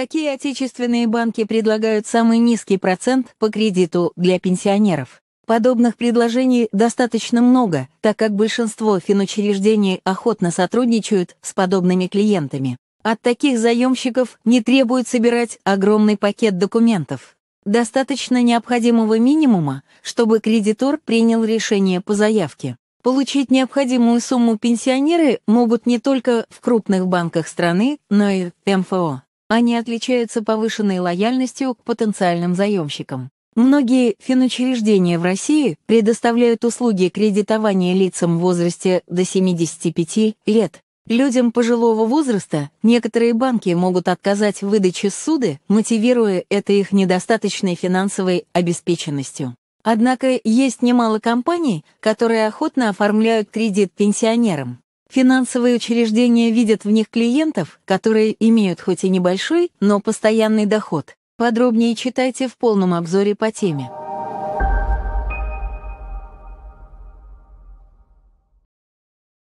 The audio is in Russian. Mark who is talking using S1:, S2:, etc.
S1: Какие отечественные банки предлагают самый низкий процент по кредиту для пенсионеров? Подобных предложений достаточно много, так как большинство финучреждений охотно сотрудничают с подобными клиентами. От таких заемщиков не требует собирать огромный пакет документов. Достаточно необходимого минимума, чтобы кредитор принял решение по заявке. Получить необходимую сумму пенсионеры могут не только в крупных банках страны, но и в МФО. Они отличаются повышенной лояльностью к потенциальным заемщикам. Многие финучреждения в России предоставляют услуги кредитования лицам в возрасте до 75 лет. Людям пожилого возраста некоторые банки могут отказать в выдаче суды, мотивируя это их недостаточной финансовой обеспеченностью. Однако есть немало компаний, которые охотно оформляют кредит пенсионерам. Финансовые учреждения видят в них клиентов, которые имеют хоть и небольшой, но постоянный доход. Подробнее читайте в полном обзоре по теме.